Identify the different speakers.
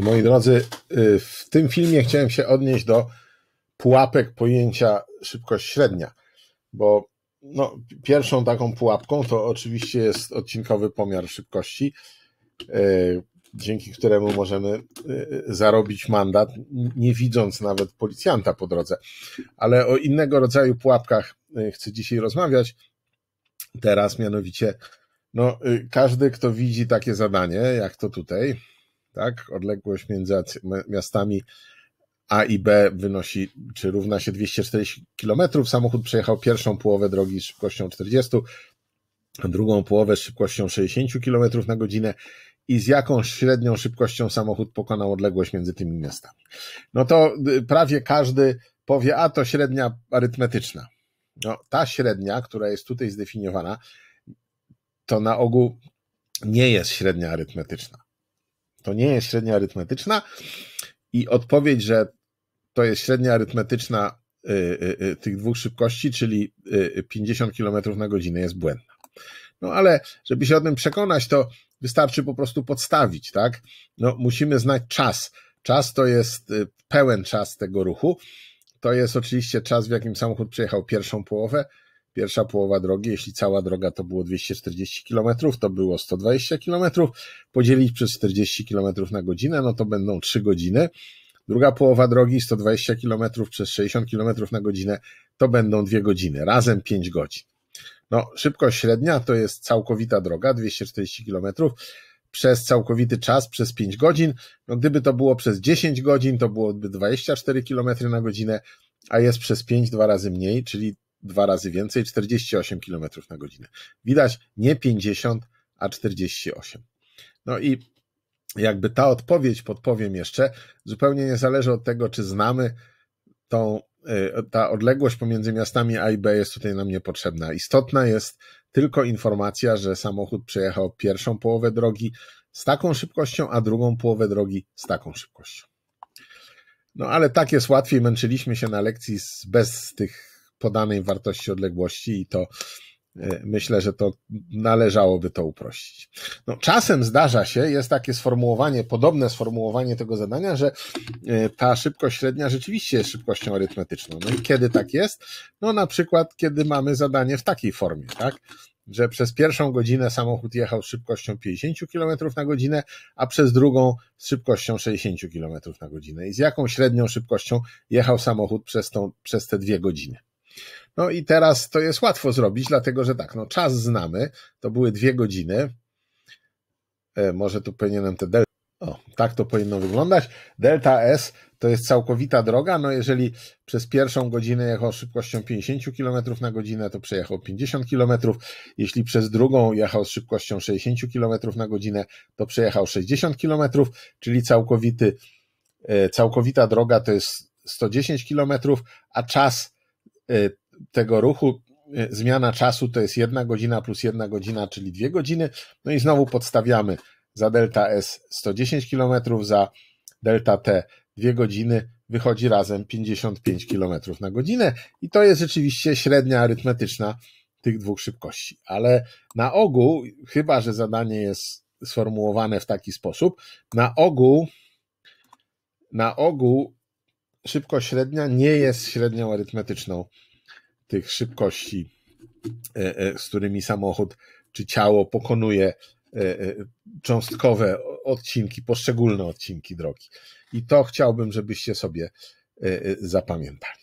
Speaker 1: Moi drodzy, y, w tym filmie chciałem się odnieść do pułapek pojęcia szybkość średnia, bo no, pierwszą taką pułapką to oczywiście jest odcinkowy pomiar szybkości, y, dzięki któremu możemy y, zarobić mandat, nie widząc nawet policjanta po drodze. Ale o innego rodzaju pułapkach chcę dzisiaj rozmawiać. Teraz mianowicie, no, każdy, kto widzi takie zadanie, jak to tutaj, tak? Odległość między miastami A i B wynosi, czy równa się 240 km. Samochód przejechał pierwszą połowę drogi z szybkością 40, drugą połowę z szybkością 60 km na godzinę i z jaką średnią szybkością samochód pokonał odległość między tymi miastami. No to y, prawie każdy powie, a to średnia arytmetyczna. No, ta średnia, która jest tutaj zdefiniowana, to na ogół nie jest średnia arytmetyczna to nie jest średnia arytmetyczna i odpowiedź, że to jest średnia arytmetyczna y, y, y, tych dwóch szybkości, czyli 50 km na godzinę jest błędna. No ale żeby się o tym przekonać, to wystarczy po prostu podstawić, tak? No, musimy znać czas. Czas to jest pełen czas tego ruchu. To jest oczywiście czas, w jakim samochód przejechał pierwszą połowę, Pierwsza połowa drogi, jeśli cała droga to było 240 km, to było 120 km. Podzielić przez 40 km na godzinę, no to będą 3 godziny. Druga połowa drogi 120 km przez 60 km na godzinę to będą 2 godziny, razem 5 godzin. No, szybkość średnia to jest całkowita droga 240 km przez całkowity czas, przez 5 godzin. No, gdyby to było przez 10 godzin, to byłoby 24 km na godzinę, a jest przez 5 dwa razy mniej, czyli dwa razy więcej, 48 km na godzinę. Widać nie 50, a 48. No i jakby ta odpowiedź, podpowiem jeszcze, zupełnie nie zależy od tego, czy znamy tą, e, ta odległość pomiędzy miastami A i B jest tutaj nam niepotrzebna. Istotna jest tylko informacja, że samochód przejechał pierwszą połowę drogi z taką szybkością, a drugą połowę drogi z taką szybkością. No ale tak jest łatwiej, męczyliśmy się na lekcji bez tych podanej wartości odległości i to e, myślę, że to należałoby to uprościć. No, czasem zdarza się, jest takie sformułowanie, podobne sformułowanie tego zadania, że e, ta szybkość średnia rzeczywiście jest szybkością arytmetyczną. No i kiedy tak jest? No na przykład, kiedy mamy zadanie w takiej formie, tak? że przez pierwszą godzinę samochód jechał z szybkością 50 km na godzinę, a przez drugą z szybkością 60 km na godzinę. I z jaką średnią szybkością jechał samochód przez, tą, przez te dwie godziny. No i teraz to jest łatwo zrobić, dlatego że tak, no czas znamy, to były dwie godziny. E, może tu powinienem te delta. O, tak to powinno wyglądać. Delta S to jest całkowita droga. No jeżeli przez pierwszą godzinę jechał szybkością 50 km na godzinę, to przejechał 50 km. Jeśli przez drugą jechał z szybkością 60 km na godzinę, to przejechał 60 km, czyli całkowity, e, całkowita droga to jest 110 km, a czas Y, tego ruchu. Y, zmiana czasu to jest jedna godzina plus jedna godzina, czyli dwie godziny. No i znowu podstawiamy za delta S 110 km, za delta T 2 godziny, wychodzi razem 55 km na godzinę. I to jest rzeczywiście średnia arytmetyczna tych dwóch szybkości. Ale na ogół, chyba że zadanie jest sformułowane w taki sposób, na ogół, na ogół szybkość średnia nie jest średnią arytmetyczną tych szybkości, e, e, z którymi samochód czy ciało pokonuje e, cząstkowe odcinki, poszczególne odcinki drogi. I to chciałbym, żebyście sobie zapamiętali.